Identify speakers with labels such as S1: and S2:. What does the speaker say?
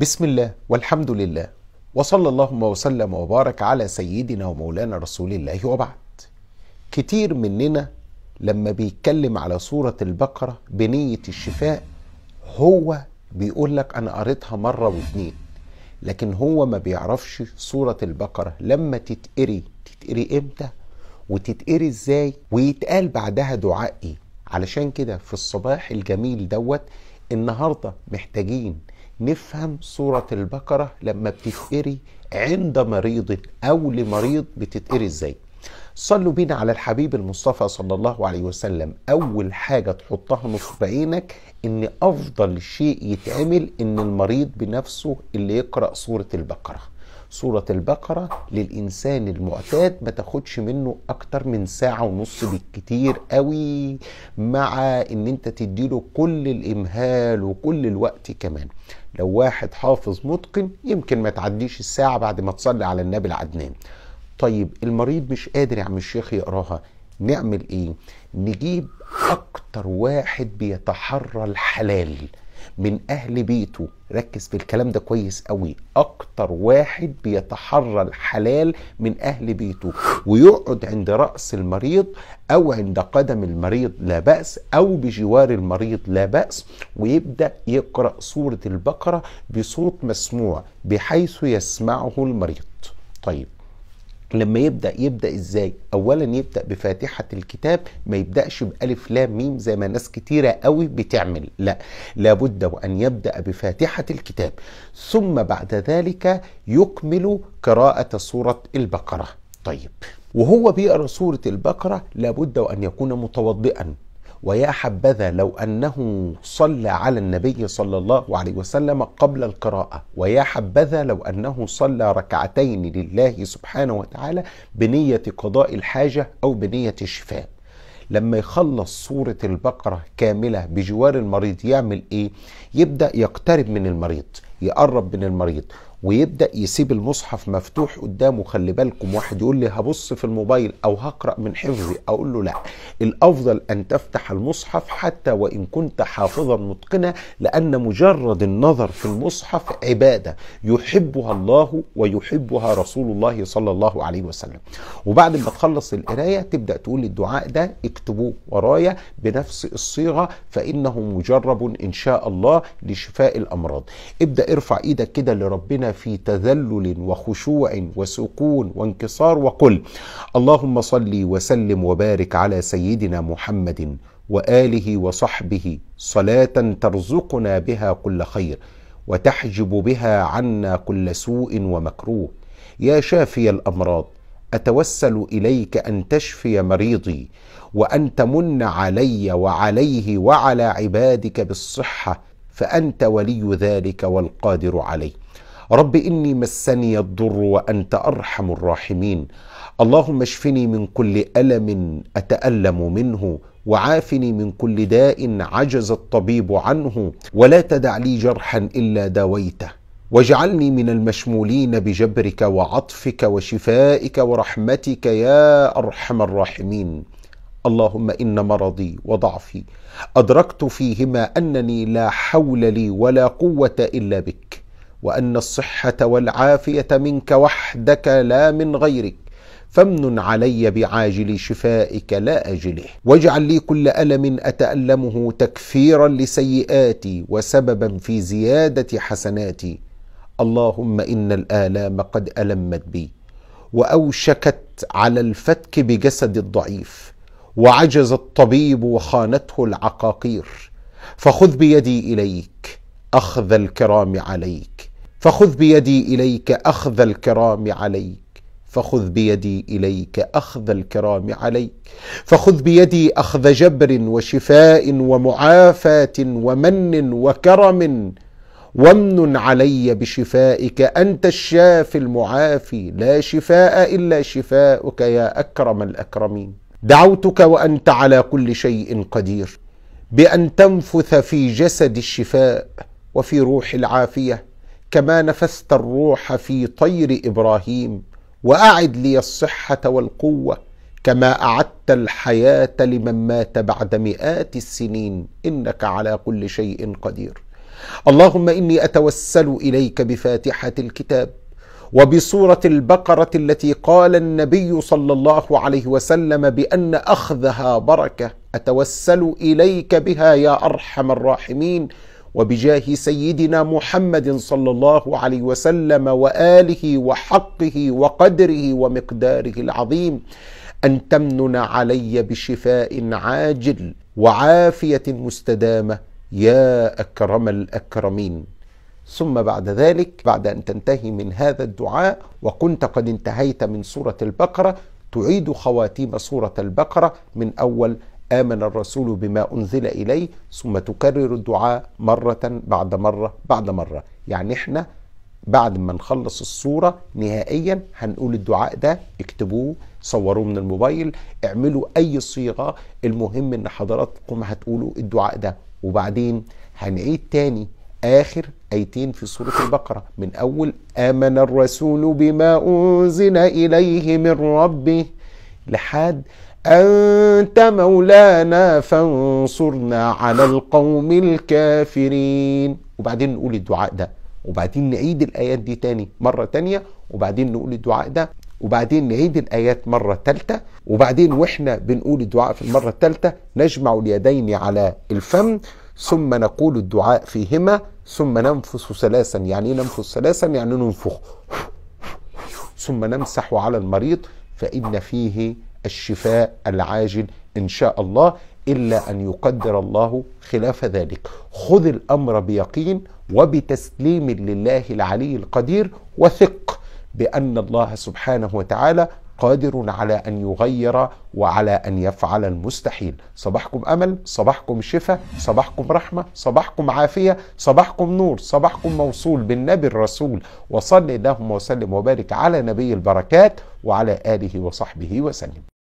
S1: بسم الله والحمد لله وصلى اللهم وسلم وبارك على سيدنا ومولانا رسول الله وبعد كتير مننا لما بيتكلم على سورة البقرة بنية الشفاء هو بيقول لك أنا قريتها مرة واتنين لكن هو ما بيعرفش سورة البقرة لما تتقري تتقري إمتى وتتقري إزاي ويتقال بعدها دعاء إيه علشان كده في الصباح الجميل دوت النهارده محتاجين نفهم سورة البقرة لما بتتقري عند مريض أو لمريض بتتقري إزاي صلوا بينا على الحبيب المصطفى صلى الله عليه وسلم أول حاجة تحطها نصف بعينك إن أفضل شيء يتعمل إن المريض بنفسه اللي يقرأ سورة البقرة سورة البقرة للإنسان المعتاد ما تاخدش منه أكتر من ساعة ونص بالكتير قوي مع إن أنت تديله كل الإمهال وكل الوقت كمان لو واحد حافظ متقن يمكن ما تعديش الساعة بعد ما تصلي على النبي العدنان طيب المريض مش قادر يا عم الشيخ يقراها نعمل ايه نجيب اكتر واحد بيتحرى الحلال من اهل بيته ركز في الكلام ده كويس قوي اكتر واحد بيتحرى الحلال من اهل بيته ويقعد عند راس المريض او عند قدم المريض لا باس او بجوار المريض لا باس ويبدا يقرا سوره البقره بصوت مسموع بحيث يسمعه المريض طيب لما يبدا يبدا ازاي اولا يبدا بفاتحه الكتاب ما يبداش بالف لام ميم زي ما ناس كتيره قوي بتعمل لا لابد وان يبدا بفاتحه الكتاب ثم بعد ذلك يكمل قراءه سوره البقره طيب وهو بيقرا سوره البقره لابد وان يكون متوضئا ويا حبذا لو أنه صلى على النبي صلى الله عليه وسلم قبل القراءة ويا حبذا لو أنه صلى ركعتين لله سبحانه وتعالى بنية قضاء الحاجة أو بنية الشفاء لما يخلص سورة البقرة كاملة بجوار المريض يعمل إيه؟ يبدأ يقترب من المريض يقرب من المريض ويبدا يسيب المصحف مفتوح قدامه خلي بالكم واحد يقول لي هبص في الموبايل او هقرا من حفظي اقول له لا الافضل ان تفتح المصحف حتى وان كنت حافظا متقنا لان مجرد النظر في المصحف عباده يحبها الله ويحبها رسول الله صلى الله عليه وسلم وبعد ما تخلص القرايه تبدا تقول الدعاء ده اكتبوه ورايا بنفس الصيغه فانه مجرب ان شاء الله لشفاء الامراض ابدا ارفع ايدك كده لربنا في تذلل وخشوع وسكون وانكسار وقل اللهم صل وسلم وبارك على سيدنا محمد واله وصحبه صلاه ترزقنا بها كل خير وتحجب بها عنا كل سوء ومكروه يا شافي الامراض اتوسل اليك ان تشفي مريضي وان تمن علي وعليه وعلى عبادك بالصحه فأنت ولي ذلك والقادر عليه رب إني مسني الضر وأنت أرحم الراحمين اللهم اشفني من كل ألم أتألم منه وعافني من كل داء عجز الطبيب عنه ولا تدع لي جرحا إلا داويته واجعلني من المشمولين بجبرك وعطفك وشفائك ورحمتك يا أرحم الراحمين اللهم ان مرضي وضعفي ادركت فيهما انني لا حول لي ولا قوه الا بك وان الصحه والعافيه منك وحدك لا من غيرك فامن علي بعاجل شفائك لا اجله واجعل لي كل الم اتالمه تكفيرا لسيئاتي وسببا في زياده حسناتي اللهم ان الالام قد المت بي واوشكت على الفتك بجسد الضعيف وعجز الطبيب وخانته العقاقير فخذ بيدي اليك اخذ الكرام عليك فخذ بيدي اليك اخذ الكرام عليك فخذ بيدي اليك اخذ الكرام عليك فخذ بيدي اخذ جبر وشفاء ومعافاه ومن وكرم وامن علي بشفائك انت الشافي المعافي لا شفاء الا شفاؤك يا اكرم الاكرمين دعوتك وانت على كل شيء قدير بان تنفث في جسد الشفاء وفي روح العافيه كما نفست الروح في طير ابراهيم واعد لي الصحه والقوه كما اعدت الحياه لمن مات بعد مئات السنين انك على كل شيء قدير اللهم اني اتوسل اليك بفاتحه الكتاب وبصورة البقرة التي قال النبي صلى الله عليه وسلم بأن أخذها بركة أتوسل إليك بها يا أرحم الراحمين وبجاه سيدنا محمد صلى الله عليه وسلم وآله وحقه وقدره ومقداره العظيم أن تمنن علي بشفاء عاجل وعافية مستدامة يا أكرم الأكرمين ثم بعد ذلك بعد أن تنتهي من هذا الدعاء وكنت قد انتهيت من سورة البقرة تعيد خواتيم سورة البقرة من أول آمن الرسول بما أنزل إليه ثم تكرر الدعاء مرة بعد مرة بعد مرة يعني إحنا بعد ما نخلص الصورة نهائيا هنقول الدعاء ده اكتبوه صوروه من الموبايل اعملوا أي صيغة المهم إن حضراتكم هتقولوا الدعاء ده وبعدين هنعيد تاني آخر الآيتين في سورة البقرة من أول آمن الرسول بما أنزل إليه من ربه لحد أنت مولانا فانصرنا على القوم الكافرين وبعدين نقول الدعاء ده وبعدين نعيد الآيات دي تاني مرة تانية وبعدين نقول الدعاء ده وبعدين نعيد الآيات مرة ثالثه وبعدين وإحنا بنقول الدعاء في المرة الثالثه نجمع اليدين على الفم ثم نقول الدعاء فيهما ثم ننفث ثلاثا يعني ايه ننفث ثلاثا يعني ننفخ ثم نمسح على المريض فإن فيه الشفاء العاجل إن شاء الله إلا أن يقدر الله خلاف ذلك خذ الأمر بيقين وبتسليم لله العلي القدير وثق بأن الله سبحانه وتعالى قادر على أن يغير وعلى أن يفعل المستحيل صباحكم أمل صباحكم شفاء صباحكم رحمة صباحكم عافية صباحكم نور صباحكم موصول بالنبي الرسول وصلي اللهم وسلم وبارك على نبي البركات وعلى آله وصحبه وسلم